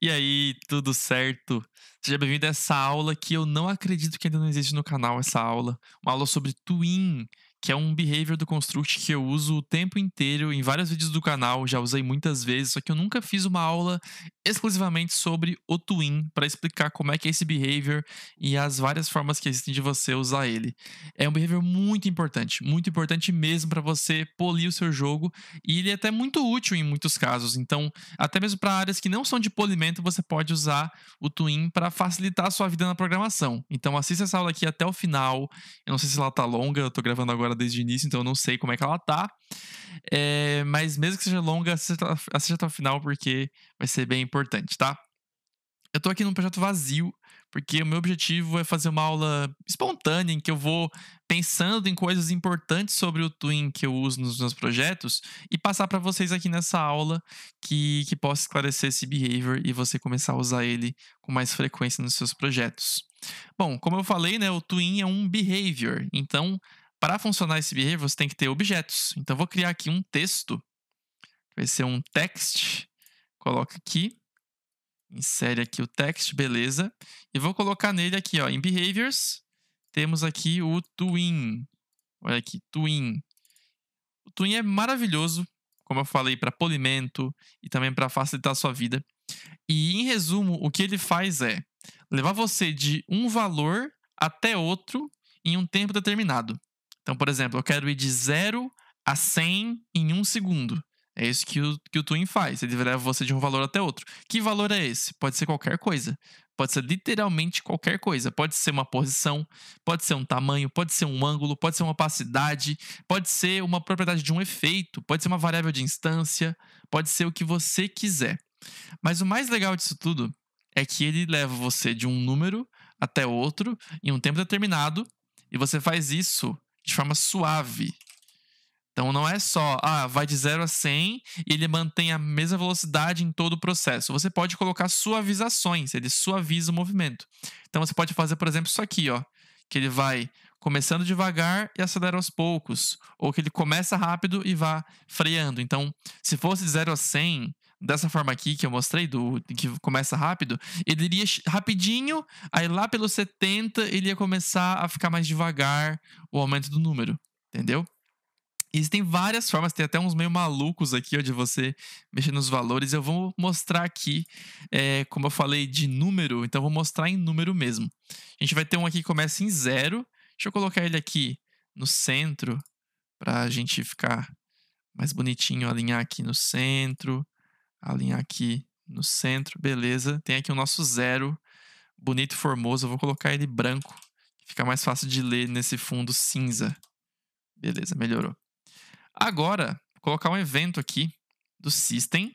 E aí, tudo certo? Seja bem-vindo a essa aula que eu não acredito que ainda não existe no canal, essa aula. Uma aula sobre Twin, que é um behavior do Construct que eu uso o tempo inteiro em vários vídeos do canal, já usei muitas vezes, só que eu nunca fiz uma aula exclusivamente sobre o Twin para explicar como é que é esse behavior e as várias formas que existem de você usar ele. É um behavior muito importante, muito importante mesmo para você polir o seu jogo e ele é até muito útil em muitos casos. Então, até mesmo para áreas que não são de polimento, você pode usar o Twin para facilitar a sua vida na programação. Então, assista essa aula aqui até o final. Eu não sei se ela tá longa, eu tô gravando agora desde o início, então eu não sei como é que ela tá. É, mas mesmo que seja longa, assista, assista até o final, porque vai ser bem importante, tá? Eu tô aqui num projeto vazio, porque o meu objetivo é fazer uma aula espontânea, em que eu vou pensando em coisas importantes sobre o Twin que eu uso nos meus projetos e passar para vocês aqui nessa aula que, que possa esclarecer esse behavior e você começar a usar ele com mais frequência nos seus projetos. Bom, como eu falei, né, o Twin é um behavior, então para funcionar esse behavior, você tem que ter objetos. Então, eu vou criar aqui um texto, vai ser um text, coloca aqui, insere aqui o text, beleza. E vou colocar nele aqui, ó, em behaviors, temos aqui o twin. Olha aqui, twin. O twin é maravilhoso, como eu falei, para polimento e também para facilitar a sua vida. E, em resumo, o que ele faz é levar você de um valor até outro em um tempo determinado. Então, por exemplo, eu quero ir de 0 a 100 em um segundo. É isso que o, que o Twin faz. Ele leva você de um valor até outro. Que valor é esse? Pode ser qualquer coisa. Pode ser literalmente qualquer coisa. Pode ser uma posição, pode ser um tamanho, pode ser um ângulo, pode ser uma opacidade, pode ser uma propriedade de um efeito, pode ser uma variável de instância, pode ser o que você quiser. Mas o mais legal disso tudo é que ele leva você de um número até outro em um tempo determinado, e você faz isso de forma suave. Então não é só, ah, vai de 0 a 100 e ele mantém a mesma velocidade em todo o processo. Você pode colocar suavizações, ele suaviza o movimento. Então você pode fazer, por exemplo, isso aqui, ó, que ele vai começando devagar e acelera aos poucos, ou que ele começa rápido e vá freando. Então, se fosse de 0 a 100, dessa forma aqui que eu mostrei, do que começa rápido, ele iria rapidinho, aí lá pelos 70 ele ia começar a ficar mais devagar o aumento do número, entendeu? Existem várias formas, tem até uns meio malucos aqui, ó, de você mexer nos valores. Eu vou mostrar aqui, é, como eu falei de número, então vou mostrar em número mesmo. A gente vai ter um aqui que começa em zero. Deixa eu colocar ele aqui no centro, para a gente ficar mais bonitinho, alinhar aqui no centro alinhar aqui no centro, beleza. Tem aqui o nosso zero, bonito e formoso. Eu vou colocar ele branco, fica mais fácil de ler nesse fundo cinza. Beleza, melhorou. Agora, vou colocar um evento aqui do System,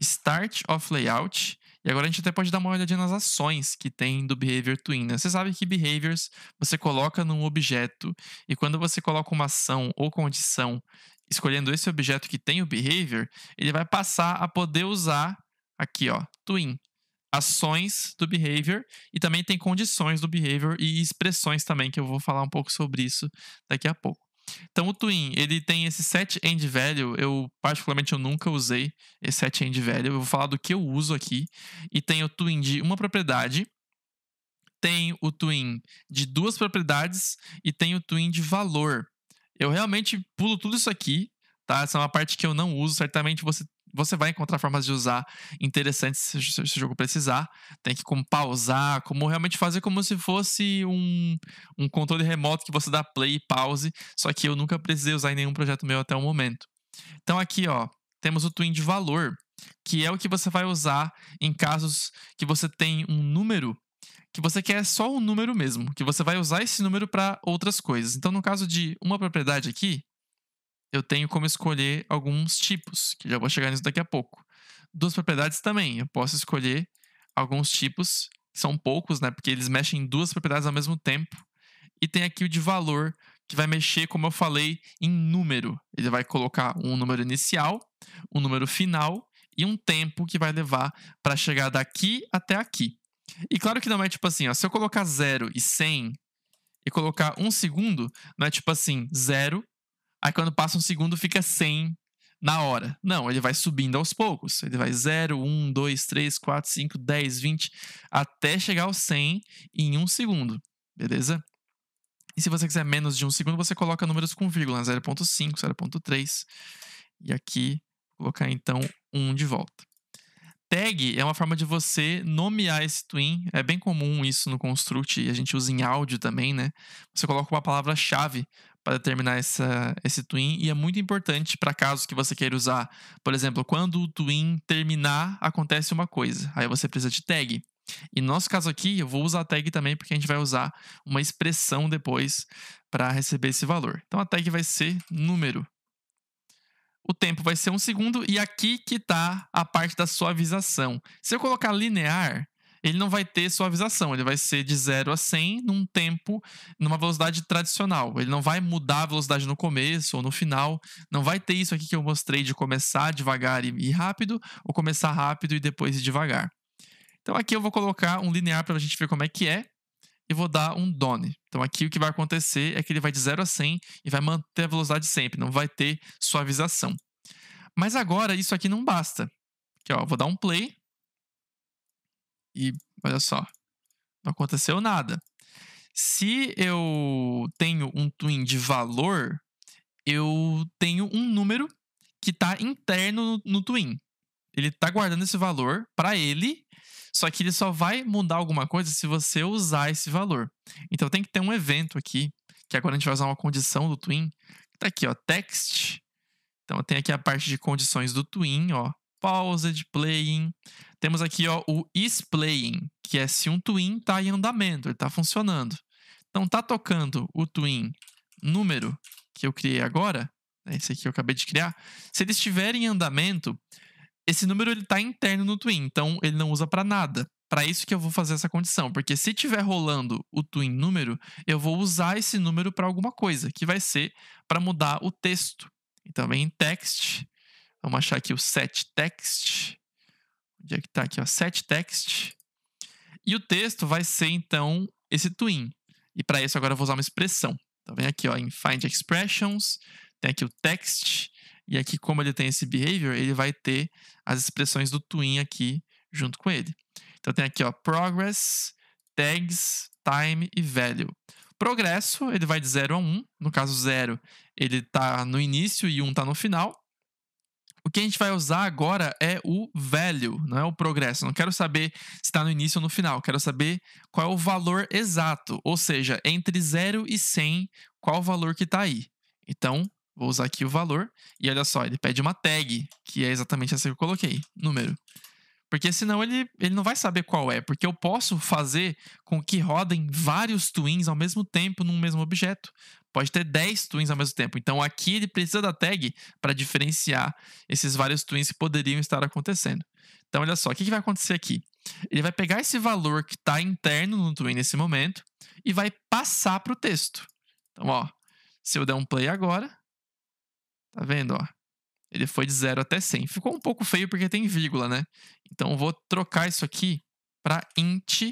Start of Layout. E agora a gente até pode dar uma olhadinha nas ações que tem do Behavior Twin. Né? Você sabe que Behaviors você coloca num objeto e quando você coloca uma ação ou condição escolhendo esse objeto que tem o behavior, ele vai passar a poder usar aqui, ó, twin, ações do behavior e também tem condições do behavior e expressões também que eu vou falar um pouco sobre isso daqui a pouco. Então o twin, ele tem esse set end value, eu particularmente eu nunca usei esse set end value, eu vou falar do que eu uso aqui e tem o twin de uma propriedade tem o twin de duas propriedades e tem o twin de valor. Eu realmente pulo tudo isso aqui, tá? Essa é uma parte que eu não uso. Certamente você, você vai encontrar formas de usar interessantes se, o jogo precisar. Tem que como pausar, como realmente fazer como se fosse um, um controle remoto que você dá play e pause. Só que eu nunca precisei usar em nenhum projeto meu até o momento. Então aqui, ó, temos o twin de valor, que é o que você vai usar em casos que você tem um número que você quer só um número mesmo, que você vai usar esse número para outras coisas. Então, no caso de uma propriedade aqui, eu tenho como escolher alguns tipos, que já vou chegar nisso daqui a pouco. Duas propriedades também, eu posso escolher alguns tipos, que são poucos, né? Porque eles mexem em duas propriedades ao mesmo tempo. E tem aqui o de valor, que vai mexer, como eu falei, em número. Ele vai colocar um número inicial, um número final e um tempo que vai levar para chegar daqui até aqui. E claro que não é tipo assim, ó, se eu colocar 0 e 100 e colocar um segundo, não é tipo assim, 0, aí quando passa um segundo fica 100 na hora. Não, ele vai subindo aos poucos. Ele vai 0, 1, 2, 3, 4, 5, 10, 20, até chegar ao 100 em um segundo, beleza? E se você quiser menos de um segundo, você coloca números com vírgula, 0.5, 0.3. E aqui, colocar então 1 um de volta. Tag é uma forma de você nomear esse twin. É bem comum isso no Construct e a gente usa em áudio também, né? Você coloca uma palavra-chave para determinar essa, esse twin e é muito importante para casos que você queira usar. Por exemplo, quando o twin terminar, acontece uma coisa. Aí você precisa de tag. E no nosso caso aqui, eu vou usar a tag também porque a gente vai usar uma expressão depois para receber esse valor. Então a tag vai ser número o tempo vai ser um segundo e aqui que está a parte da suavização. Se eu colocar linear, ele não vai ter suavização, ele vai ser de 0 a 100 num tempo, numa velocidade tradicional. Ele não vai mudar a velocidade no começo ou no final, não vai ter isso aqui que eu mostrei de começar devagar e rápido, ou começar rápido e depois devagar. Então aqui eu vou colocar um linear para a gente ver como é que é e vou dar um done. Então aqui o que vai acontecer é que ele vai de 0 a 100 e vai manter a velocidade sempre, não vai ter suavização. Mas agora isso aqui não basta. Aqui, ó, vou dar um play e olha só, não aconteceu nada. Se eu tenho um twin de valor, eu tenho um número que está interno no, no twin. Ele está guardando esse valor para ele só que ele só vai mudar alguma coisa se você usar esse valor. Então tem que ter um evento aqui, que agora a gente vai usar uma condição do twin. Tá aqui, ó, text. Então tem aqui a parte de condições do twin, ó, paused, playing. Temos aqui, ó, o is playing, que é se um twin tá em andamento, ele tá funcionando. Então tá tocando o twin número que eu criei agora, né, esse aqui eu acabei de criar, se ele estiver em andamento, esse número ele tá interno no twin, então ele não usa para nada. Para isso que eu vou fazer essa condição, porque se tiver rolando o twin número, eu vou usar esse número para alguma coisa, que vai ser para mudar o texto. Então vem em text, vamos achar aqui o set text. Onde é que tá aqui, ó, set text. E o texto vai ser então esse twin. E para isso agora eu vou usar uma expressão. Então vem aqui, ó, em find expressions, tem aqui o text e aqui, como ele tem esse behavior, ele vai ter as expressões do twin aqui junto com ele. Então tem aqui, ó, progress, tags, time e value. Progresso, ele vai de 0 a 1. Um. No caso, 0 ele está no início e 1 um está no final. O que a gente vai usar agora é o value, não é o progresso. Não quero saber se está no início ou no final. Quero saber qual é o valor exato. Ou seja, entre 0 e 100, qual o valor que está aí. Então, Vou usar aqui o valor. E olha só, ele pede uma tag, que é exatamente essa que eu coloquei, número. Porque senão ele, ele não vai saber qual é. Porque eu posso fazer com que rodem vários twins ao mesmo tempo num mesmo objeto. Pode ter 10 twins ao mesmo tempo. Então aqui ele precisa da tag para diferenciar esses vários twins que poderiam estar acontecendo. Então olha só, o que, que vai acontecer aqui? Ele vai pegar esse valor que está interno no twin nesse momento e vai passar para o texto. Então, ó, se eu der um play agora, Tá vendo, ó? Ele foi de 0 até 100. Ficou um pouco feio porque tem vírgula, né? Então vou trocar isso aqui para int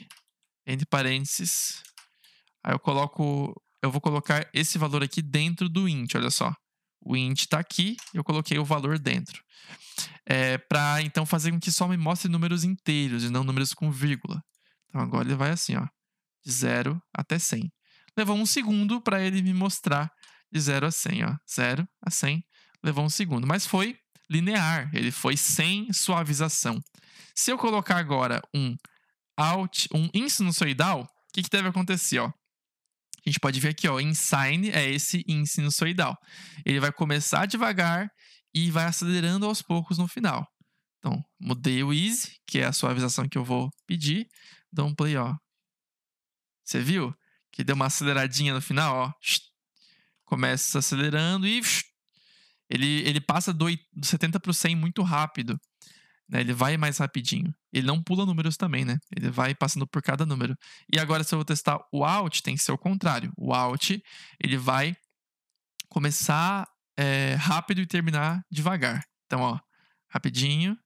entre parênteses. Aí eu coloco, eu vou colocar esse valor aqui dentro do int, olha só. O int está aqui, eu coloquei o valor dentro. É, para então fazer com que só me mostre números inteiros e não números com vírgula. Então agora ele vai assim, ó, de 0 até 100. Levou um segundo para ele me mostrar de 0 a 100, ó, 0 a 100 levou um segundo. Mas foi linear, ele foi sem suavização. Se eu colocar agora um alt, um insinusoidal, o que, que deve acontecer? Ó? A gente pode ver aqui, ó, insine é esse insinusoidal. Ele vai começar devagar e vai acelerando aos poucos no final. Então, mudei o easy, que é a suavização que eu vou pedir. Dou um play, ó. Você viu? Que deu uma aceleradinha no final, ó. Começa acelerando e ele, ele passa do 70 para o 100 muito rápido. Né? Ele vai mais rapidinho. Ele não pula números também, né? Ele vai passando por cada número. E agora, se eu vou testar o out, tem que ser o contrário. O out, ele vai começar é, rápido e terminar devagar. Então, ó, rapidinho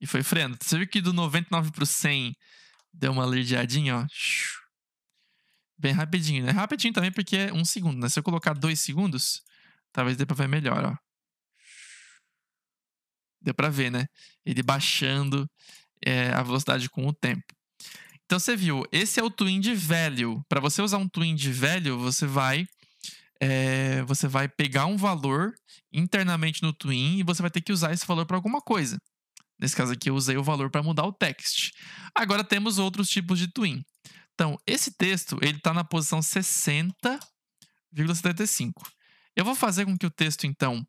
e foi freando. Você viu que do 99 para o 100 deu uma alergiadinha, ó. Bem rapidinho, né? Rapidinho também porque é um segundo, né? Se eu colocar dois segundos, talvez dê para ver melhor, ó deu para ver, né? Ele baixando é, a velocidade com o tempo. Então você viu, esse é o twin de velho. Para você usar um twin de velho, você vai é, você vai pegar um valor internamente no twin e você vai ter que usar esse valor para alguma coisa. Nesse caso aqui, eu usei o valor para mudar o text. Agora temos outros tipos de twin. Então, esse texto ele está na posição 60,75. Eu vou fazer com que o texto, então,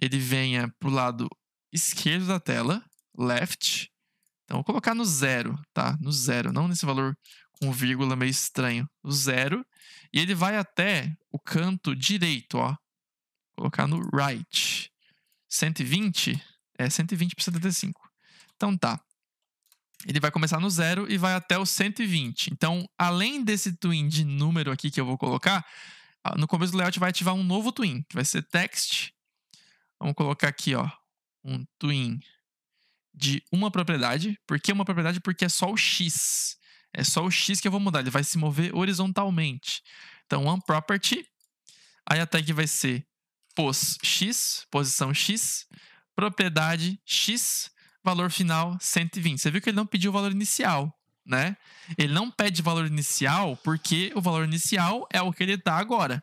ele venha para o lado esquerdo da tela, left. Então, vou colocar no zero, tá? No zero, não nesse valor com vírgula meio estranho. No zero. E ele vai até o canto direito, ó. Vou colocar no right. 120 é 120 por 75. Então, tá. Ele vai começar no zero e vai até o 120. Então, além desse twin de número aqui que eu vou colocar, ah, no começo do layout vai ativar um novo twin, que vai ser text. Vamos colocar aqui, ó, um twin de uma propriedade. Por que uma propriedade? Porque é só o x. É só o x que eu vou mudar. Ele vai se mover horizontalmente. Então, one property. Aí a tag vai ser pos x, posição x, propriedade x, valor final 120. Você viu que ele não pediu o valor inicial, né? Ele não pede valor inicial porque o valor inicial é o que ele está agora.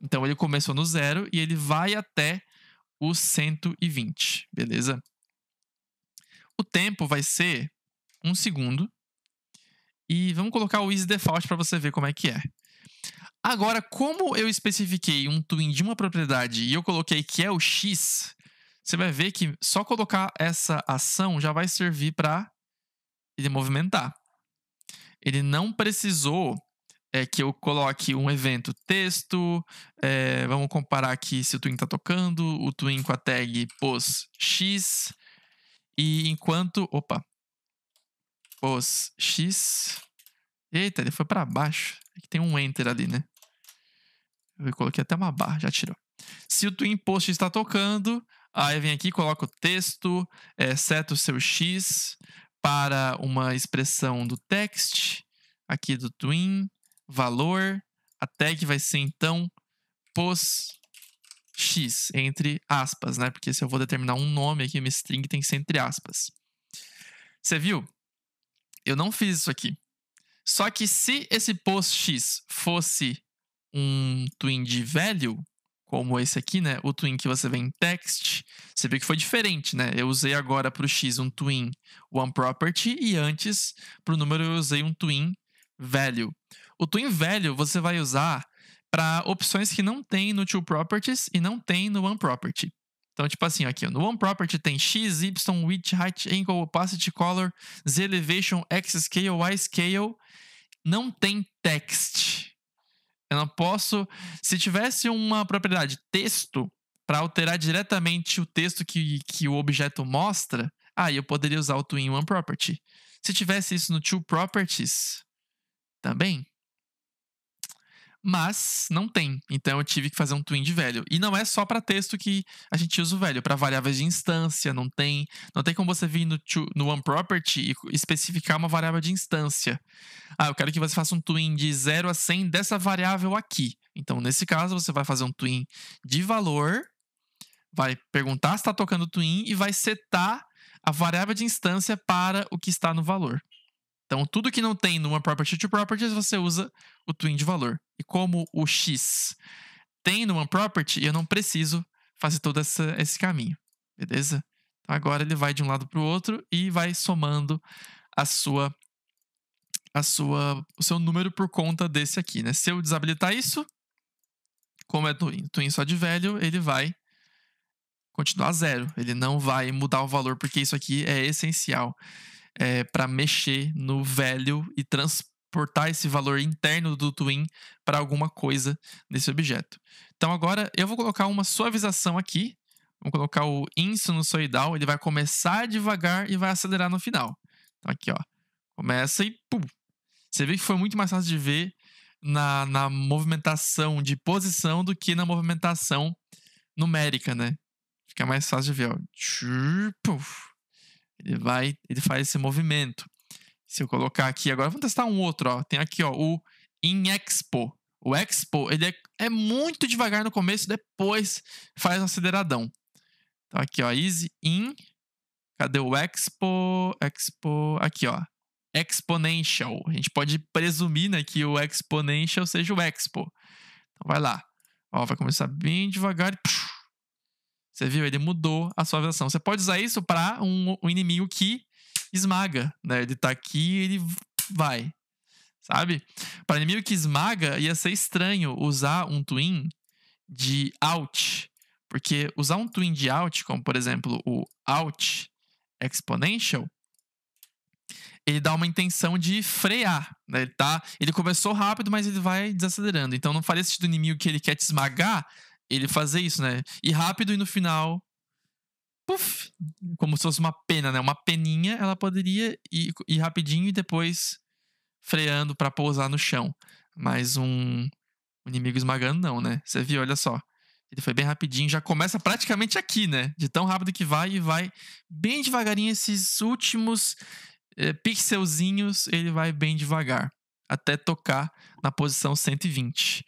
Então ele começou no zero e ele vai até o 120, beleza? O tempo vai ser um segundo. E vamos colocar o is default para você ver como é que é. Agora, como eu especifiquei um twin de uma propriedade e eu coloquei que é o x, você vai ver que só colocar essa ação já vai servir para ele movimentar. Ele não precisou é que eu coloque um evento texto, é, vamos comparar aqui se o Twin está tocando, o Twin com a tag pos x, e enquanto, opa, pos x, eita, ele foi para baixo, é tem um enter ali, né? Eu coloquei até uma barra, já tirou. Se o Twin Post está tocando, aí vem aqui, coloca o texto, é, seta o seu X para uma expressão do text, aqui do Twin, valor, a tag vai ser então pos x, entre aspas, né? Porque se eu vou determinar um nome aqui, uma string tem que ser entre aspas. Você viu? Eu não fiz isso aqui. Só que se esse post x fosse um twin de value, como esse aqui, né? O twin que você vê em text, você viu que foi diferente, né? Eu usei agora para o x um twin one property e antes para o número eu usei um twin value. O twin velho você vai usar para opções que não tem no two properties e não tem no one property. Então, tipo assim, aqui, no one property tem x, y, width, height, angle, opacity, color, z elevation, x scale, y scale. Não tem text. Eu não posso. Se tivesse uma propriedade texto para alterar diretamente o texto que, que o objeto mostra, aí eu poderia usar o twin one property. Se tivesse isso no two properties, também mas não tem. Então eu tive que fazer um twin de velho. E não é só para texto que a gente usa o velho, para variáveis de instância, não tem, não tem como você vir no, to, no one property e especificar uma variável de instância. Ah, eu quero que você faça um twin de 0 a 100 dessa variável aqui. Então, nesse caso, você vai fazer um twin de valor, vai perguntar se está tocando twin e vai setar a variável de instância para o que está no valor. Então, tudo que não tem numa property to properties, você usa o twin de valor. E como o x tem numa property, eu não preciso fazer todo essa, esse caminho, beleza? Então, agora ele vai de um lado para o outro e vai somando a sua, a sua, o seu número por conta desse aqui, né? Se eu desabilitar isso, como é twin, twin só de velho, ele vai continuar zero. Ele não vai mudar o valor, porque isso aqui é essencial é, para mexer no velho e transportar esse valor interno do twin para alguma coisa nesse objeto. Então agora eu vou colocar uma suavização aqui, Vou colocar o insinusoidal, ele vai começar devagar e vai acelerar no final. Então aqui ó, começa e pum. Você vê que foi muito mais fácil de ver na, na movimentação de posição do que na movimentação numérica, né? Fica mais fácil de ver, ó. Puf. Ele vai, ele faz esse movimento. Se eu colocar aqui agora, vamos testar um outro, ó. Tem aqui, ó, o Inexpo. O Expo, ele é, é muito devagar no começo, depois faz um aceleradão. Então aqui, ó, Easy In. Cadê o Expo? Expo, aqui, ó. Exponential. A gente pode presumir, né, que o Exponential seja o Expo. Então vai lá. Ó, vai começar bem devagar. Puxa você viu? Ele mudou a sua versão. Você pode usar isso para um, um, inimigo que esmaga, né? Ele tá aqui ele vai. Sabe? Para inimigo que esmaga, ia ser estranho usar um twin de out. Porque usar um twin de out, como por exemplo o out exponential, ele dá uma intenção de frear, né? Ele, tá, ele começou rápido, mas ele vai desacelerando. Então não faria sentido o inimigo que ele quer te esmagar ele fazer isso, né? E rápido e no final. Puf! Como se fosse uma pena, né? Uma peninha, ela poderia ir, ir rapidinho e depois freando para pousar no chão. Mas um inimigo esmagando, não, né? Você viu, olha só. Ele foi bem rapidinho, já começa praticamente aqui, né? De tão rápido que vai e vai bem devagarinho. Esses últimos é, pixelzinhos, ele vai bem devagar. Até tocar na posição 120.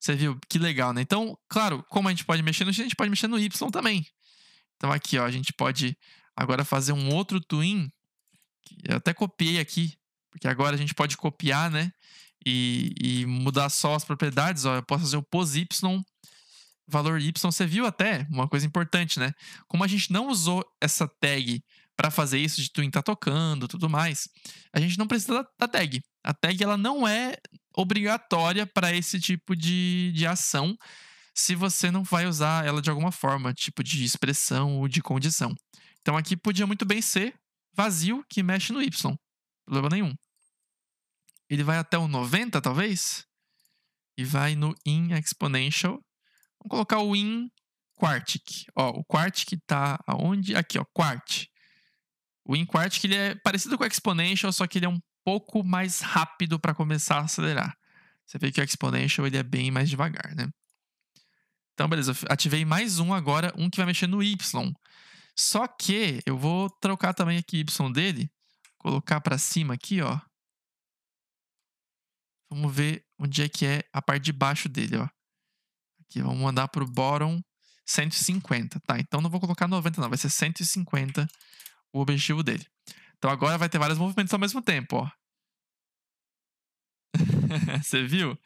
Você viu? Que legal, né? Então, claro, como a gente pode mexer no X, a gente pode mexer no Y também. Então aqui, ó, a gente pode agora fazer um outro twin. Eu até copiei aqui, porque agora a gente pode copiar, né? E, e mudar só as propriedades, ó. Eu posso fazer o pos Y, valor Y. Você viu até uma coisa importante, né? Como a gente não usou essa tag para fazer isso de twin tá tocando, tudo mais, a gente não precisa da, tag. A tag ela não é obrigatória para esse tipo de, de ação, se você não vai usar ela de alguma forma, tipo de expressão ou de condição. Então aqui podia muito bem ser vazio que mexe no Y. Problema nenhum. Ele vai até o 90, talvez? E vai no in exponential. Vamos colocar o in quartic. Ó, o quartic está aonde? Aqui, ó, quart. O in quartic ele é parecido com o exponential, só que ele é um pouco mais rápido para começar a acelerar. Você vê que o exponential ele é bem mais devagar, né? Então, beleza, ativei mais um agora, um que vai mexer no Y. Só que eu vou trocar também aqui Y dele, colocar para cima aqui, ó. Vamos ver onde é que é a parte de baixo dele, ó. Aqui, vamos mandar pro bottom 150, tá? Então não vou colocar 90 não, vai ser 150 o objetivo dele. Então agora vai ter vários movimentos ao mesmo tempo, ó. Você viu?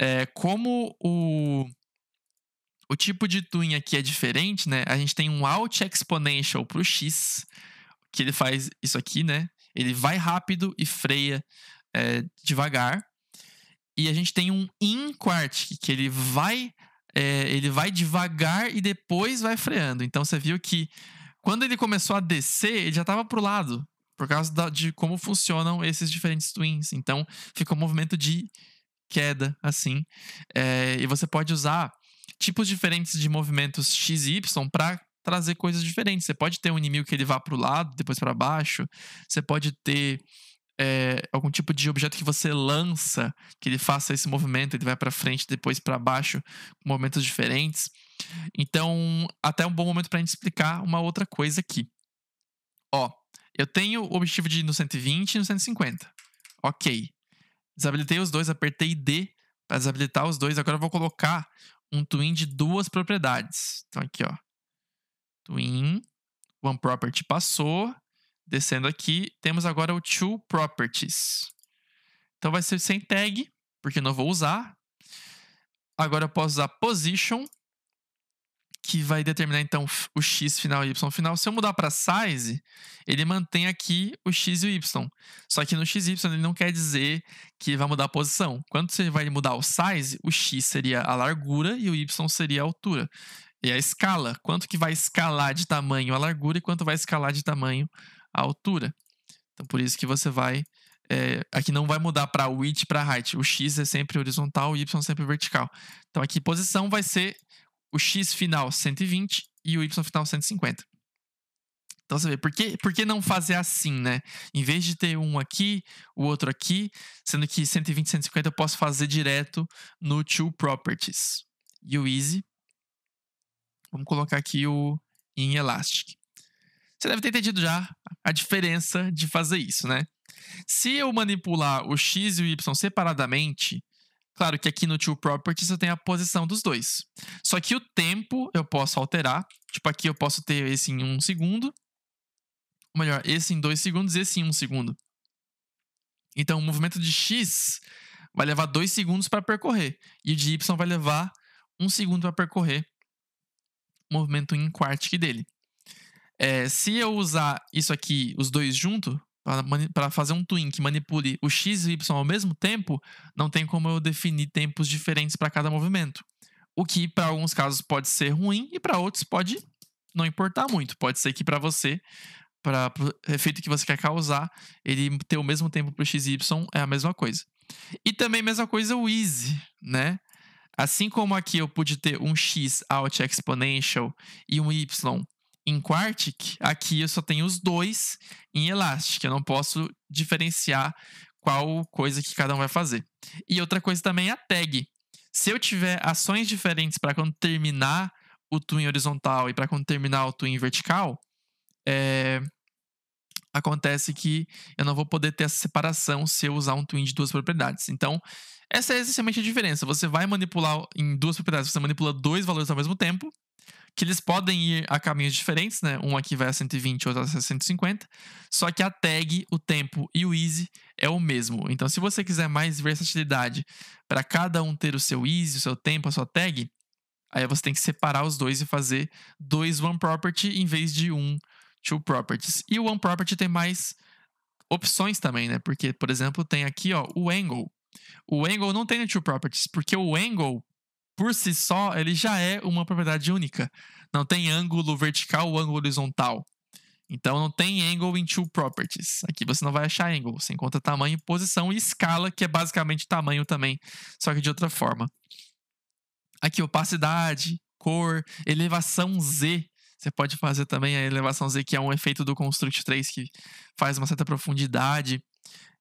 É, como o, o tipo de twin aqui é diferente, né? A gente tem um alt exponential para o x, que ele faz isso aqui, né? Ele vai rápido e freia é, devagar. E a gente tem um in quartic, que ele vai, é, ele vai devagar e depois vai freando. Então você viu que quando ele começou a descer, ele já estava pro lado, por causa da, de como funcionam esses diferentes twins. Então, fica um movimento de queda, assim. É, e você pode usar tipos diferentes de movimentos X e Y para trazer coisas diferentes. Você pode ter um inimigo que ele vá para o lado, depois para baixo. Você pode ter é, algum tipo de objeto que você lança, que ele faça esse movimento, ele vai para frente, depois para baixo, movimentos diferentes. Então, até um bom momento para a gente explicar uma outra coisa aqui. Ó, eu tenho o objetivo de ir no 120 e no 150. Ok. Desabilitei os dois, apertei D para desabilitar os dois. Agora eu vou colocar um twin de duas propriedades. Então, aqui, ó. Twin, one property passou. Descendo aqui, temos agora o two properties. Então, vai ser sem tag, porque eu não vou usar. Agora eu posso usar position que vai determinar então o x final e y final. Se eu mudar para size, ele mantém aqui o x e o y. Só que no x e y ele não quer dizer que vai mudar a posição. Quando você vai mudar o size, o x seria a largura e o y seria a altura. E a escala, quanto que vai escalar de tamanho a largura e quanto vai escalar de tamanho a altura. Então por isso que você vai é, aqui não vai mudar para width para height. O x é sempre horizontal, o y é sempre vertical. Então aqui posição vai ser o x final 120 e o y final 150. Então você vê, por que, por que não fazer assim, né? Em vez de ter um aqui, o outro aqui, sendo que 120 e 150 eu posso fazer direto no two properties. E o easy, vamos colocar aqui o in elastic. Você deve ter entendido já a diferença de fazer isso, né? Se eu manipular o x e o y separadamente, Claro que aqui no Two Properties eu tenho a posição dos dois. Só que o tempo eu posso alterar. Tipo, aqui eu posso ter esse em um segundo. Ou melhor, esse em dois segundos e esse em um segundo. Então, o movimento de X vai levar dois segundos para percorrer. E o de Y vai levar um segundo para percorrer o movimento em quartic dele. É, se eu usar isso aqui, os dois junto, para fazer um twin que manipule o x e o y ao mesmo tempo, não tem como eu definir tempos diferentes para cada movimento. O que para alguns casos pode ser ruim e para outros pode não importar muito. Pode ser que para você, para o efeito que você quer causar, ele ter o mesmo tempo para o x e y é a mesma coisa. E também mesma coisa o easy, né? Assim como aqui eu pude ter um x out exponential e um y em Quartic, aqui eu só tenho os dois em Elastic. Eu não posso diferenciar qual coisa que cada um vai fazer. E outra coisa também é a tag. Se eu tiver ações diferentes para quando terminar o twin horizontal e para quando terminar o twin vertical, é... acontece que eu não vou poder ter essa separação se eu usar um twin de duas propriedades. Então, essa é essencialmente a diferença. Você vai manipular em duas propriedades, você manipula dois valores ao mesmo tempo, que eles podem ir a caminhos diferentes, né? Um aqui vai a 120, outro a 150. Só que a tag, o tempo e o easy é o mesmo. Então, se você quiser mais versatilidade para cada um ter o seu easy, o seu tempo, a sua tag, aí você tem que separar os dois e fazer dois one property em vez de um two properties. E o one property tem mais opções também, né? Porque, por exemplo, tem aqui, ó, o angle. O angle não tem no two properties, porque o angle por si só, ele já é uma propriedade única. Não tem ângulo vertical ou ângulo horizontal. Então não tem angle in two properties. Aqui você não vai achar angle. Você encontra tamanho, posição e escala, que é basicamente tamanho também, só que de outra forma. Aqui opacidade, cor, elevação Z. Você pode fazer também a elevação Z, que é um efeito do Construct 3 que faz uma certa profundidade.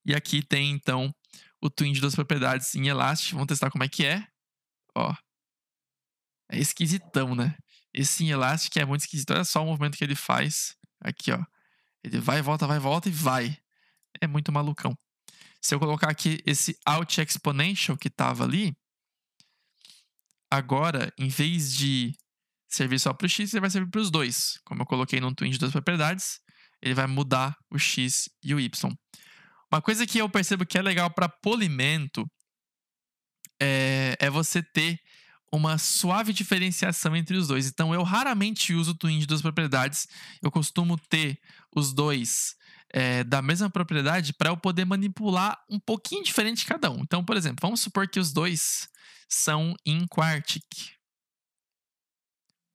E aqui tem então o twin de duas propriedades em Elastic. Vamos testar como é que é. Ó. É esquisitão, né? Esse elástico é muito esquisito. Olha só o movimento que ele faz. Aqui, ó. Ele vai, volta, vai, volta e vai. É muito malucão. Se eu colocar aqui esse Alt Exponential que estava ali, agora, em vez de servir só para o x, ele vai servir para os dois. Como eu coloquei num twin de duas propriedades, ele vai mudar o x e o y. Uma coisa que eu percebo que é legal para polimento é você ter uma suave diferenciação entre os dois. Então, eu raramente uso o twin de duas propriedades. Eu costumo ter os dois é, da mesma propriedade para eu poder manipular um pouquinho diferente cada um. Então, por exemplo, vamos supor que os dois são em quartic.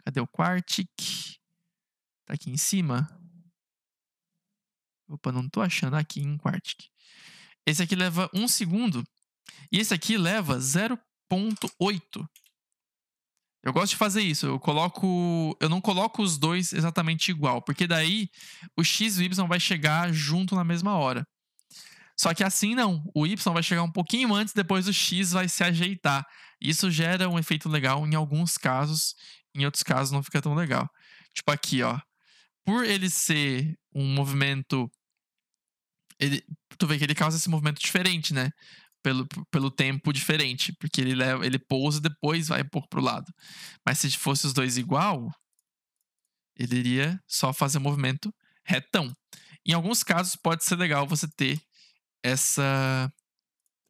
Cadê o quartic? Tá aqui em cima. Opa, não tô achando aqui em quartic. Esse aqui leva um segundo e esse aqui leva zero eu gosto de fazer isso. Eu coloco, eu não coloco os dois exatamente igual, porque daí o x e o y vai chegar junto na mesma hora. Só que assim não, o y vai chegar um pouquinho antes, depois o x vai se ajeitar. Isso gera um efeito legal em alguns casos, em outros casos não fica tão legal. Tipo aqui, ó. Por ele ser um movimento ele, tu vê que ele causa esse movimento diferente, né? pelo, pelo tempo diferente, porque ele leva, ele pousa e depois vai um pouco pro lado. Mas se fosse os dois igual, ele iria só fazer movimento retão. Em alguns casos pode ser legal você ter essa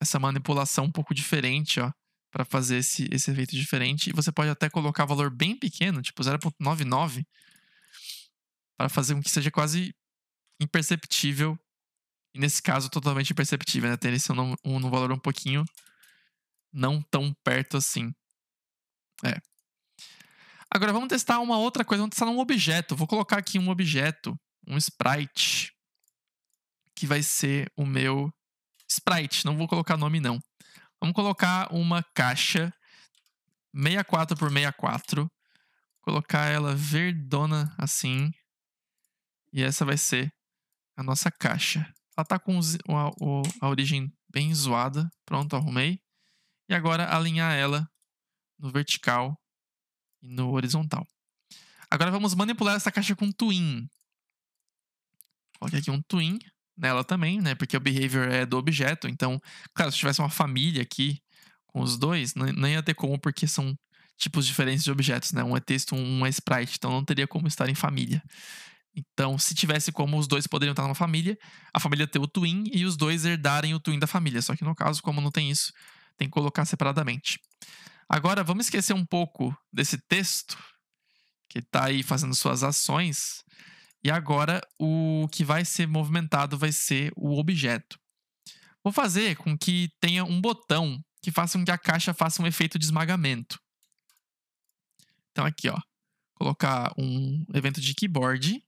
essa manipulação um pouco diferente, ó, para fazer esse, esse efeito diferente. E você pode até colocar valor bem pequeno, tipo 0.99, para fazer com que seja quase imperceptível e nesse caso, totalmente imperceptível, né? Tênis um, um, um valor um pouquinho não tão perto assim. É. Agora vamos testar uma outra coisa, vamos testar um objeto. Vou colocar aqui um objeto, um sprite, que vai ser o meu sprite. Não vou colocar nome, não. Vamos colocar uma caixa 64 por 64. Colocar ela verdona assim. E essa vai ser a nossa caixa. Ela tá com a, a origem bem zoada. Pronto, arrumei. E agora alinhar ela no vertical e no horizontal. Agora vamos manipular essa caixa com twin. Coloquei aqui um twin nela também, né? Porque o behavior é do objeto. Então, claro, se tivesse uma família aqui com os dois, nem ia ter como, porque são tipos diferentes de objetos, né? Um é texto, um é sprite, então não teria como estar em família. Então, se tivesse como os dois poderiam estar numa família, a família ter o twin e os dois herdarem o twin da família. Só que no caso, como não tem isso, tem que colocar separadamente. Agora, vamos esquecer um pouco desse texto que está aí fazendo suas ações. E agora, o que vai ser movimentado vai ser o objeto. Vou fazer com que tenha um botão que faça com que a caixa faça um efeito de esmagamento. Então, aqui, ó. Colocar um evento de keyboard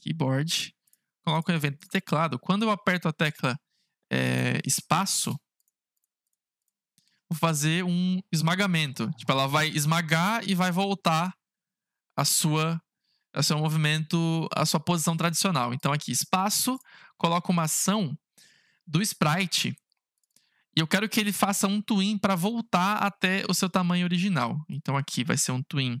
keyboard, coloco o evento do teclado. Quando eu aperto a tecla é, espaço, vou fazer um esmagamento. Tipo, ela vai esmagar e vai voltar a sua a seu movimento, a sua posição tradicional. Então aqui, espaço, coloco uma ação do sprite e eu quero que ele faça um twin para voltar até o seu tamanho original. Então aqui vai ser um twin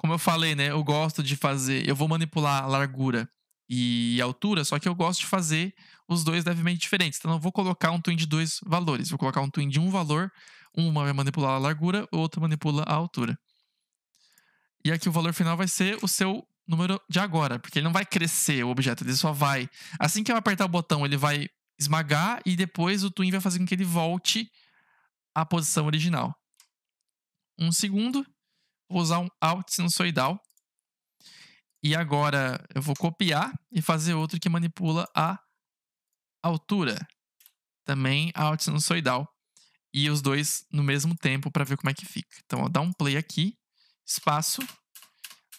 como eu falei, né? Eu gosto de fazer. Eu vou manipular largura e altura, só que eu gosto de fazer os dois levemente diferentes. Então, eu vou colocar um twin de dois valores. Vou colocar um twin de um valor. Uma vai manipular a largura, outra manipula a altura. E aqui o valor final vai ser o seu número de agora, porque ele não vai crescer o objeto, ele só vai. Assim que eu apertar o botão, ele vai esmagar e depois o twin vai fazer com que ele volte à posição original. Um segundo. Vou usar um Alt sinusoidal. E agora eu vou copiar e fazer outro que manipula a altura. Também Alt sinusoidal. E os dois no mesmo tempo para ver como é que fica. Então, dá um play aqui, espaço,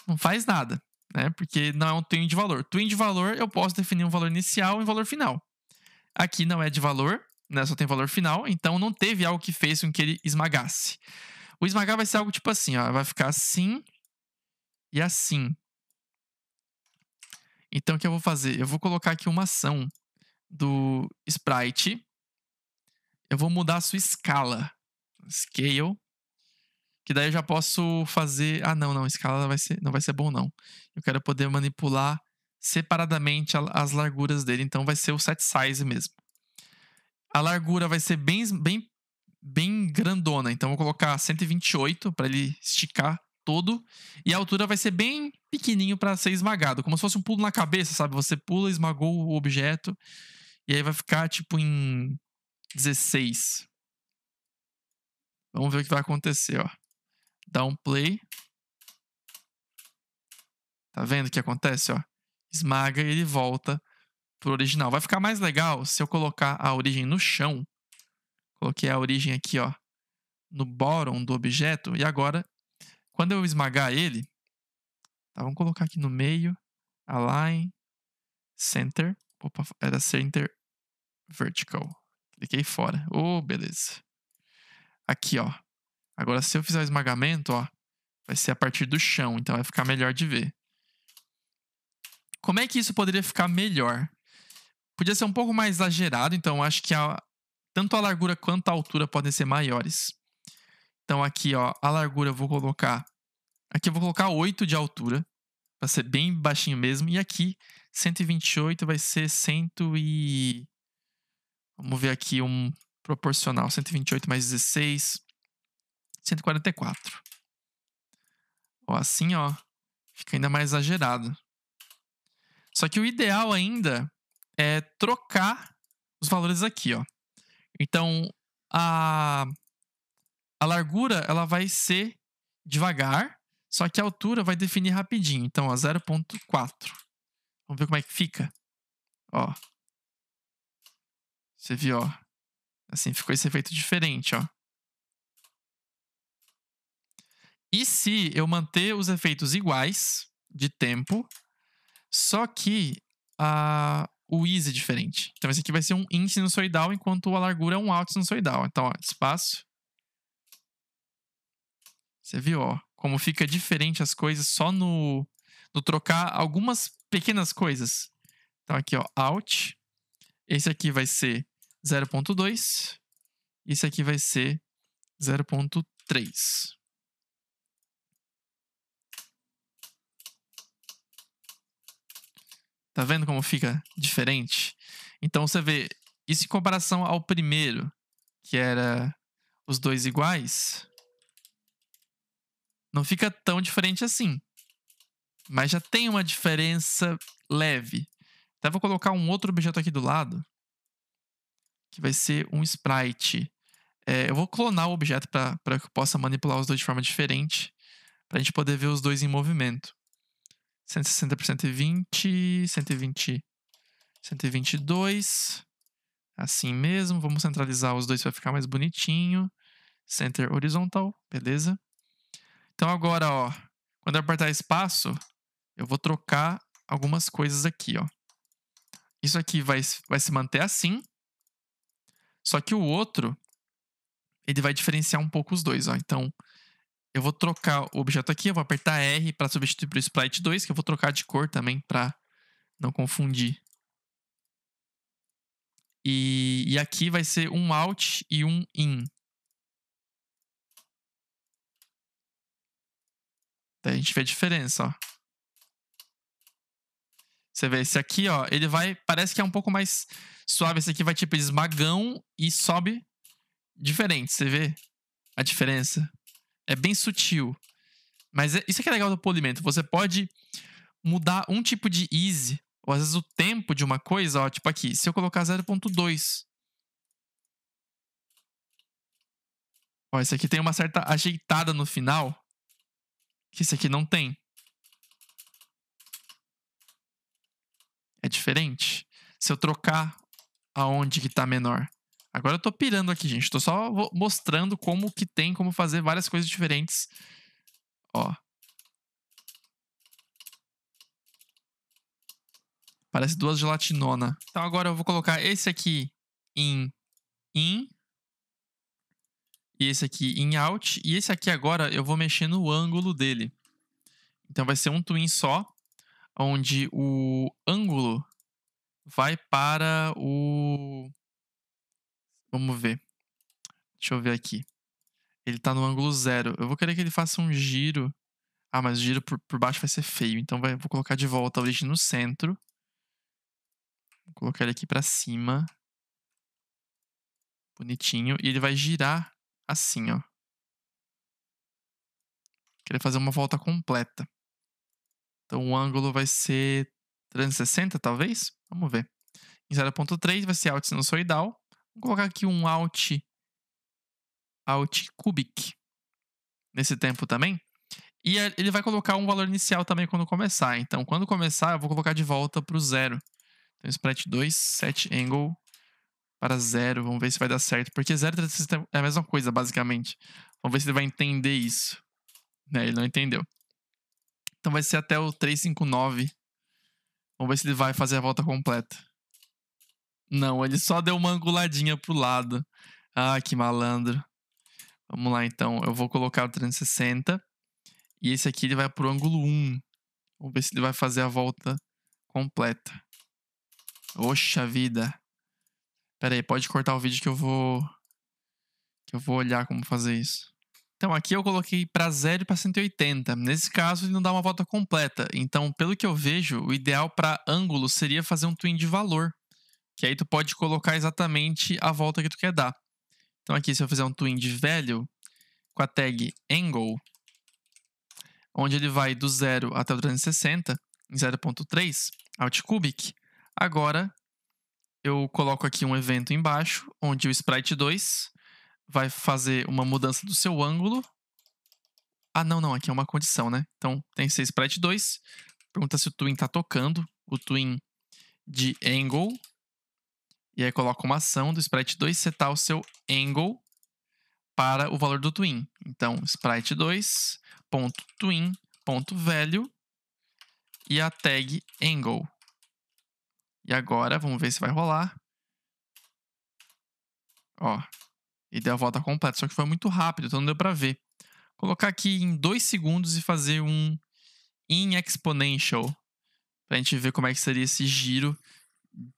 não faz nada, né? Porque não é um twin de valor. Twin de valor, eu posso definir um valor inicial e um valor final. Aqui não é de valor, né? Só tem valor final, então não teve algo que fez com que ele esmagasse. O esmagar vai ser algo tipo assim, ó. Vai ficar assim e assim. Então, o que eu vou fazer? Eu vou colocar aqui uma ação do sprite. Eu vou mudar a sua escala. Scale. Que daí eu já posso fazer... Ah, não, não. Escala vai ser... não vai ser bom, não. Eu quero poder manipular separadamente as larguras dele. Então, vai ser o set size mesmo. A largura vai ser bem, bem bem grandona. Então vou colocar 128 para ele esticar todo. E a altura vai ser bem pequenininho para ser esmagado, como se fosse um pulo na cabeça, sabe? Você pula, esmagou o objeto. E aí vai ficar tipo em 16. Vamos ver o que vai acontecer, ó. Dá um play. Tá vendo o que acontece, ó? Esmaga e ele volta pro original. Vai ficar mais legal se eu colocar a origem no chão Coloquei a origem aqui, ó, no bottom do objeto. E agora, quando eu esmagar ele, tá, vamos colocar aqui no meio, align, center. Opa, era center vertical. Cliquei fora. Oh, beleza. Aqui, ó. Agora, se eu fizer o esmagamento, ó, vai ser a partir do chão, então vai ficar melhor de ver. Como é que isso poderia ficar melhor? Podia ser um pouco mais exagerado, então acho que a, tanto a largura quanto a altura podem ser maiores. Então aqui, ó, a largura eu vou colocar... Aqui eu vou colocar 8 de altura, para ser bem baixinho mesmo. E aqui, 128 vai ser 100 e... Vamos ver aqui um proporcional. 128 mais 16, 144. Ó, assim, ó. Fica ainda mais exagerado. Só que o ideal ainda é trocar os valores aqui, ó. Então, a, a largura ela vai ser devagar, só que a altura vai definir rapidinho. Então, 0.4. Vamos ver como é que fica. Ó. Você viu, ó. Assim, ficou esse efeito diferente, ó. E se eu manter os efeitos iguais de tempo, só que a, o is é diferente. Então, esse aqui vai ser um in sinusoidal, enquanto a largura é um out sinusoidal. Então, ó, espaço. Você viu, ó, como fica diferente as coisas só no, no trocar algumas pequenas coisas. Então, aqui, ó, out. Esse aqui vai ser 0.2. Esse aqui vai ser 0.3. Tá vendo como fica diferente? Então você vê isso em comparação ao primeiro, que era os dois iguais. Não fica tão diferente assim. Mas já tem uma diferença leve. Até vou colocar um outro objeto aqui do lado, que vai ser um sprite. É, eu vou clonar o objeto para que eu possa manipular os dois de forma diferente, para a gente poder ver os dois em movimento. 160 por 120, 120, 122. Assim mesmo, vamos centralizar os dois para ficar mais bonitinho. Center horizontal, beleza? Então agora, ó, quando eu apertar espaço, eu vou trocar algumas coisas aqui, ó. Isso aqui vai, vai se manter assim, só que o outro, ele vai diferenciar um pouco os dois, ó. Então, eu vou trocar o objeto aqui, eu vou apertar R para substituir para o Sprite 2, que eu vou trocar de cor também para não confundir. E, e aqui vai ser um Out e um In. Daí a gente vê a diferença, ó. Você vê, esse aqui, ó, ele vai. Parece que é um pouco mais suave. Esse aqui vai tipo esmagão e sobe diferente. Você vê a diferença? É bem sutil. Mas é, isso é que é legal do polimento. Você pode mudar um tipo de ease ou às vezes o tempo de uma coisa, ó, tipo aqui, se eu colocar 0.2. Ó, esse aqui tem uma certa ajeitada no final, que esse aqui não tem. É diferente. Se eu trocar aonde que está menor. Agora eu tô pirando aqui, gente. Tô só mostrando como que tem, como fazer várias coisas diferentes. Ó. Parece duas gelatinona. Então agora eu vou colocar esse aqui em in. E esse aqui em out. E esse aqui agora eu vou mexer no ângulo dele. Então vai ser um twin só, onde o ângulo vai para o Vamos ver. Deixa eu ver aqui. Ele tá no ângulo zero. Eu vou querer que ele faça um giro. Ah, mas o giro por, por baixo vai ser feio. Então vai, vou colocar de volta a origem no centro. Vou colocar ele aqui pra cima. Bonitinho. E ele vai girar assim, ó. Querer fazer uma volta completa. Então o ângulo vai ser 360, talvez? Vamos ver. Em 0.3 vai ser sinusoidal. Vou colocar aqui um alt, alt cubic nesse tempo também. E é, ele vai colocar um valor inicial também quando começar. Então, quando começar, eu vou colocar de volta para o zero. Então, sprite 2, set angle para zero. Vamos ver se vai dar certo. Porque zero é a mesma coisa, basicamente. Vamos ver se ele vai entender isso. Né? Ele não entendeu. Então, vai ser até o 359. Vamos ver se ele vai fazer a volta completa. Não, ele só deu uma anguladinha pro lado. Ah, que malandro. Vamos lá, então. Eu vou colocar o 360. E esse aqui ele vai pro ângulo 1. Vamos ver se ele vai fazer a volta completa. Oxa vida. Pera aí, pode cortar o vídeo que eu vou... Que eu vou olhar como fazer isso. Então, aqui eu coloquei para 0 e para 180. Nesse caso, ele não dá uma volta completa. Então, pelo que eu vejo, o ideal para ângulo seria fazer um twin de valor que aí tu pode colocar exatamente a volta que tu quer dar. Então aqui se eu fizer um twin de velho com a tag angle, onde ele vai do 0 até o 360 em 0.3 altcubic, agora eu coloco aqui um evento embaixo onde o sprite 2 vai fazer uma mudança do seu ângulo. Ah, não, não, aqui é uma condição, né? Então tem que ser sprite 2. Pergunta se o twin está tocando. O twin de angle e aí coloca uma ação do sprite 2 setar o seu angle para o valor do twin. Então, sprite 2, ponto twin, ponto e a tag angle. E agora, vamos ver se vai rolar. Ó, e deu a volta completa, só que foi muito rápido, então não deu para ver. Vou colocar aqui em 2 segundos e fazer um in exponential para a gente ver como é que seria esse giro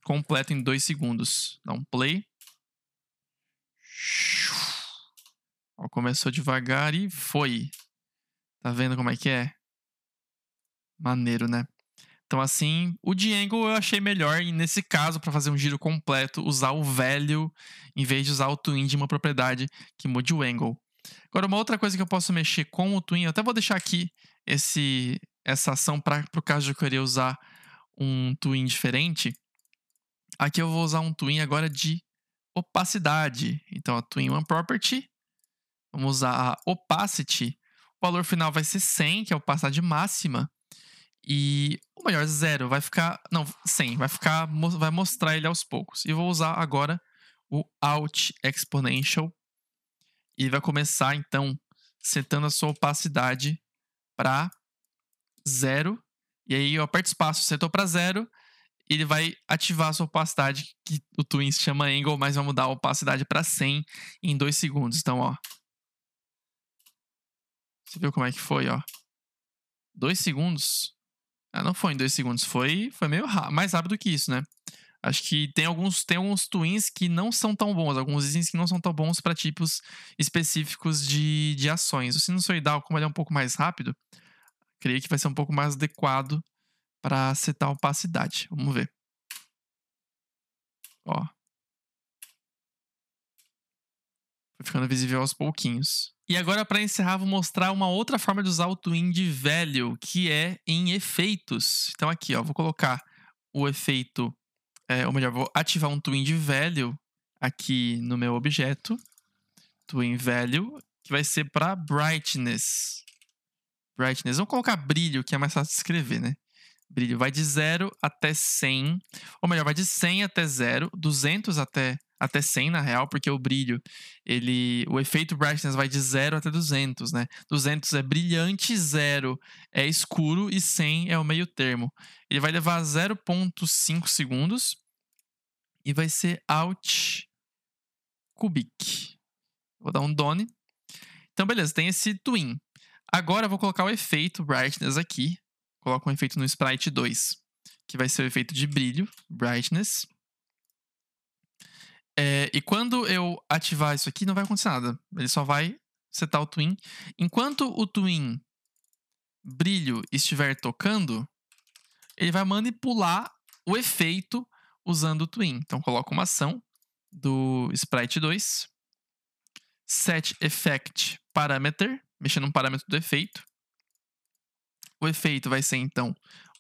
completa em dois segundos. Dá um play. Ó, começou devagar e foi. Tá vendo como é que é? Maneiro, né? Então, assim, o Django eu achei melhor, e nesse caso, para fazer um giro completo, usar o velho em vez de usar o twin de uma propriedade que mude o angle. Agora, uma outra coisa que eu posso mexer com o twin, eu até vou deixar aqui esse, essa ação para o caso de eu querer usar um twin diferente, Aqui eu vou usar um twin agora de opacidade. Então, a twin one property, vamos usar a opacity. O valor final vai ser 100, que é a opacidade máxima. E o maior zero vai ficar, não, 100, vai ficar vai mostrar ele aos poucos. E vou usar agora o alt exponential e vai começar então setando a sua opacidade para zero. E aí eu aperto espaço, setou para zero ele vai ativar a sua opacidade, que o Twin se chama Angle, mas vai mudar a opacidade para 100 em 2 segundos. Então, ó. Você viu como é que foi, ó? 2 segundos? Ah, não foi em 2 segundos, foi, foi meio mais rápido que isso, né? Acho que tem alguns, tem alguns twins que não são tão bons, alguns itens que não são tão bons para tipos específicos de, de ações. O sinusoidal, como ele é um pouco mais rápido, creio que vai ser um pouco mais adequado para setar a opacidade. Vamos ver. Ó. Foi ficando visível aos pouquinhos. E agora, para encerrar, vou mostrar uma outra forma de usar o Twin de velho, que é em efeitos. Então, aqui, ó, vou colocar o efeito, é, ou melhor, vou ativar um Twin de velho aqui no meu objeto. Twin value, que vai ser para brightness. Brightness. Vamos colocar brilho, que é mais fácil de escrever, né? brilho vai de 0 até 100, ou melhor, vai de 100 até 0, 200 até até 100 na real, porque o brilho, ele, o efeito brightness vai de 0 até 200, né? 200 é brilhante, 0 é escuro e 100 é o meio termo. Ele vai levar 0.5 segundos e vai ser alt cubic. Vou dar um done. Então beleza, tem esse twin. Agora eu vou colocar o efeito brightness aqui, coloco um efeito no Sprite 2, que vai ser o efeito de brilho, brightness. É, e quando eu ativar isso aqui, não vai acontecer nada. Ele só vai setar o twin. Enquanto o twin brilho estiver tocando, ele vai manipular o efeito usando o twin. Então coloco uma ação do sprite 2 set effect parameter, mexendo um parâmetro do efeito. O efeito vai ser então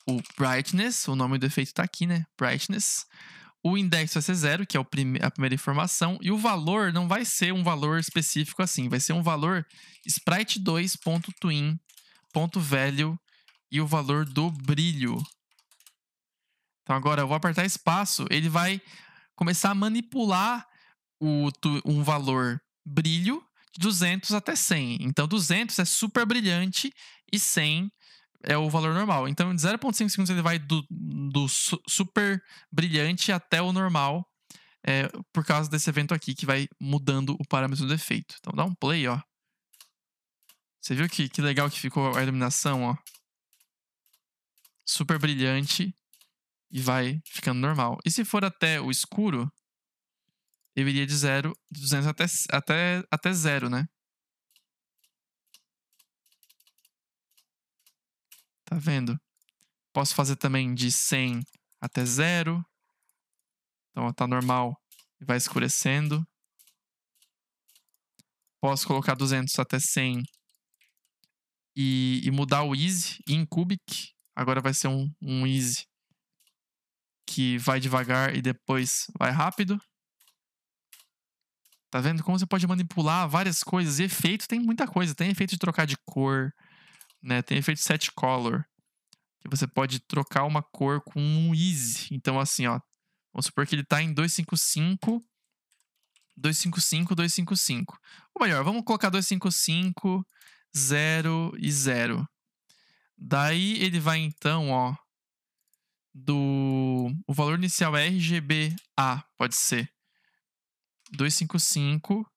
o brightness, o nome do efeito está aqui, né? Brightness. O index vai ser zero, que é prime a primeira informação, e o valor não vai ser um valor específico assim, vai ser um valor sprite2.twin.value e o valor do brilho. Então agora eu vou apertar espaço, ele vai começar a manipular o, um valor brilho de 200 até 100. Então 200 é super brilhante e 100 é o valor normal. Então, de 0,5 segundos ele vai do, do su super brilhante até o normal, é, por causa desse evento aqui que vai mudando o parâmetro do efeito. Então, dá um play, ó. Você viu que, que legal que ficou a iluminação, ó? Super brilhante e vai ficando normal. E se for até o escuro, eu iria de 0, 200 até, até, até 0, né? Tá vendo? Posso fazer também de 100 até 0. Então, está normal e vai escurecendo. Posso colocar 200 até 100 e, e mudar o easy em cubic. Agora vai ser um, um easy que vai devagar e depois vai rápido. Tá vendo como você pode manipular várias coisas? E efeito tem muita coisa. Tem efeito de trocar de cor, né? Tem efeito set color, que você pode trocar uma cor com um easy. Então, assim, ó, vamos supor que ele está em 255, 255, 255. Ou melhor, vamos colocar 255, 0 e 0. Daí ele vai, então, ó, do... O valor inicial é RGBA, pode ser 255,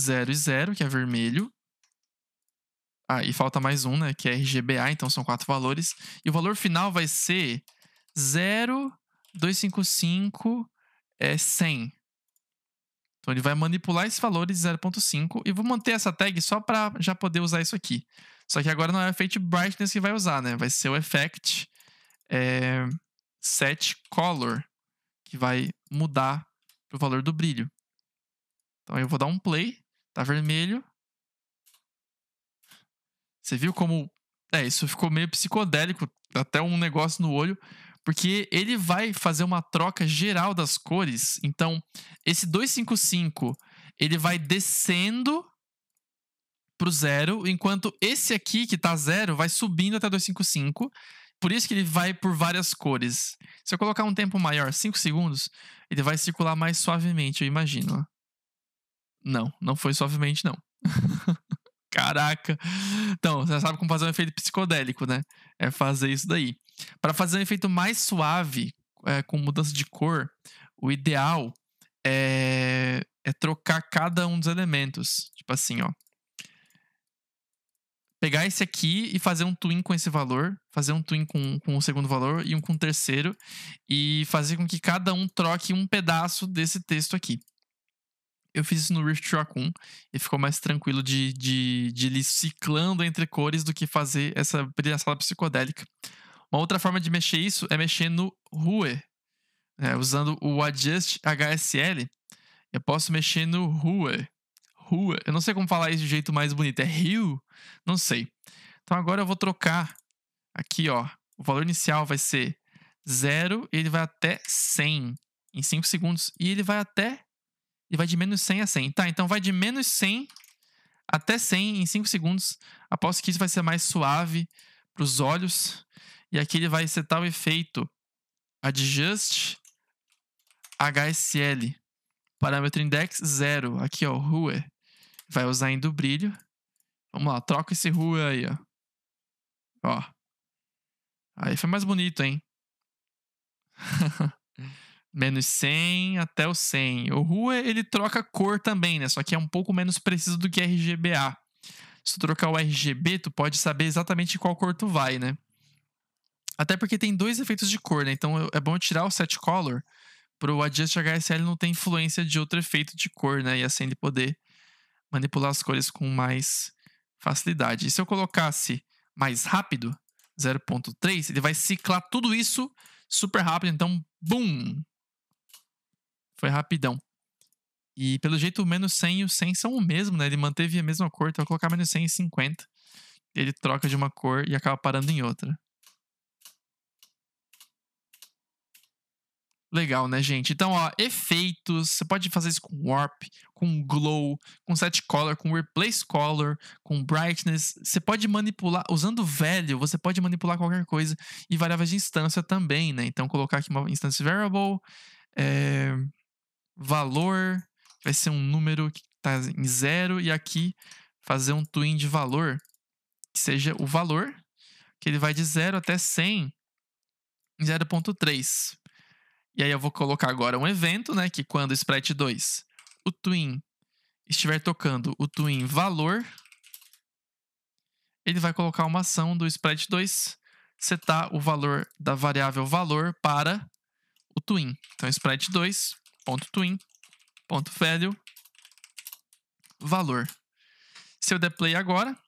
0 e 0, que é vermelho. Ah, e falta mais um, né? Que é RGBA, então são quatro valores. E o valor final vai ser 0,255 é 100. Então ele vai manipular esses valores 0.5 e vou manter essa tag só para já poder usar isso aqui. Só que agora não é o efeito brightness que vai usar, né? Vai ser o effect é, set color que vai mudar pro valor do brilho. Então eu vou dar um play, tá vermelho, você viu como. É, isso ficou meio psicodélico, até um negócio no olho, porque ele vai fazer uma troca geral das cores. Então, esse 255 ele vai descendo pro zero, enquanto esse aqui que tá zero vai subindo até 255. Por isso que ele vai por várias cores. Se eu colocar um tempo maior, 5 segundos, ele vai circular mais suavemente, eu imagino. Não, não foi suavemente, não. Caraca. Então, você sabe como fazer um efeito psicodélico, né? É fazer isso daí. Para fazer um efeito mais suave, é, com mudança de cor, o ideal é, é trocar cada um dos elementos. Tipo assim, ó. Pegar esse aqui e fazer um twin com esse valor, fazer um twin com, com o segundo valor e um com o terceiro, e fazer com que cada um troque um pedaço desse texto aqui eu fiz isso no Rift Rock 1 e ficou mais tranquilo de, de, de ir ciclando entre cores do que fazer essa brilhação psicodélica. Uma outra forma de mexer isso é mexer no RUE. É, usando o Adjust HSL, eu posso mexer no RUE. RUE. Eu não sei como falar isso de jeito mais bonito. É RIO? Não sei. Então agora eu vou trocar aqui, ó. O valor inicial vai ser 0 ele vai até 100 em 5 segundos. E ele vai até ele vai de menos 100 a 100. Tá, então vai de menos 100 até 100 em 5 segundos. Aposto que isso vai ser mais suave para os olhos. E aqui ele vai setar o efeito Adjust HSL. Parâmetro index 0. Aqui, ó, Rue. Vai usar ainda o brilho. Vamos lá, troca esse Rue aí, ó. Ó. Aí foi mais bonito, hein? menos 100 até o 100. O Rua ele troca cor também, né? Só que é um pouco menos preciso do que RGBA. Se tu trocar o RGB, tu pode saber exatamente qual cor tu vai, né? Até porque tem dois efeitos de cor, né? Então é bom tirar o set color pro Adjust HSL não ter influência de outro efeito de cor, né? E assim ele poder manipular as cores com mais facilidade. E se eu colocasse mais rápido, 0.3, ele vai ciclar tudo isso super rápido, então, bum! Foi rapidão. E pelo jeito, o menos 100 e o 100 são o mesmo, né? Ele manteve a mesma cor, então eu vou colocar menos 100 e 50. Ele troca de uma cor e acaba parando em outra. Legal, né, gente? Então, ó, efeitos, você pode fazer isso com warp, com glow, com set color, com replace color, com brightness. Você pode manipular, usando value, você pode manipular qualquer coisa e variáveis de instância também, né? Então, colocar aqui uma instance variable, é, valor, vai ser um número que está em zero, e aqui fazer um twin de valor, que seja o valor, que ele vai de zero até 100 0.3. E aí eu vou colocar agora um evento, né, que quando o sprite 2, o twin estiver tocando o twin valor, ele vai colocar uma ação do sprite 2 setar o valor da variável valor para o twin. Então, sprite 2 ponto ponto valor. Se eu der play agora,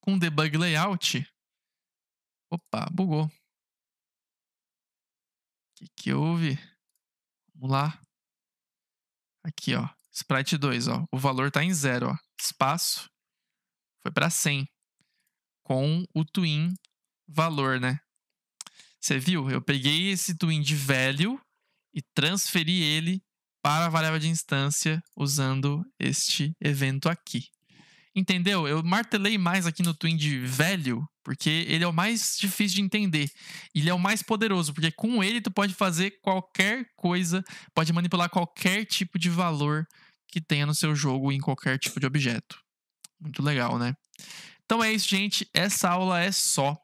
com debug layout, opa, bugou. O que, que houve? Vamos lá. Aqui, ó, sprite 2, ó, o valor tá em zero, ó. Espaço foi para 100 com o twin valor, né? Você viu? Eu peguei esse twin de velho e transferir ele para a variável de instância usando este evento aqui. Entendeu? Eu martelei mais aqui no Twindy velho, porque ele é o mais difícil de entender. Ele é o mais poderoso, porque com ele tu pode fazer qualquer coisa, pode manipular qualquer tipo de valor que tenha no seu jogo em qualquer tipo de objeto. Muito legal, né? Então é isso, gente. Essa aula é só.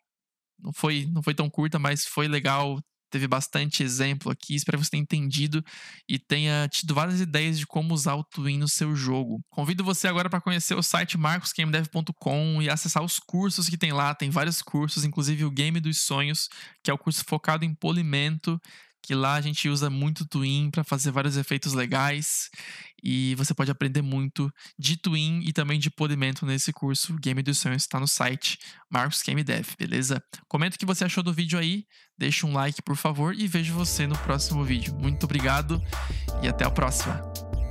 Não foi, não foi tão curta, mas foi legal teve bastante exemplo aqui. Espero que você tenha entendido e tenha tido várias ideias de como usar o Twin no seu jogo. Convido você agora para conhecer o site marcosgamedev.com e acessar os cursos que tem lá. Tem vários cursos, inclusive o Game dos Sonhos, que é o curso focado em polimento que lá a gente usa muito Twin para fazer vários efeitos legais e você pode aprender muito de Twin e também de polimento nesse curso Game dos Sonhos está no site Marcos Game Dev, beleza? Comenta o que você achou do vídeo aí, deixa um like por favor e vejo você no próximo vídeo. Muito obrigado e até a próxima.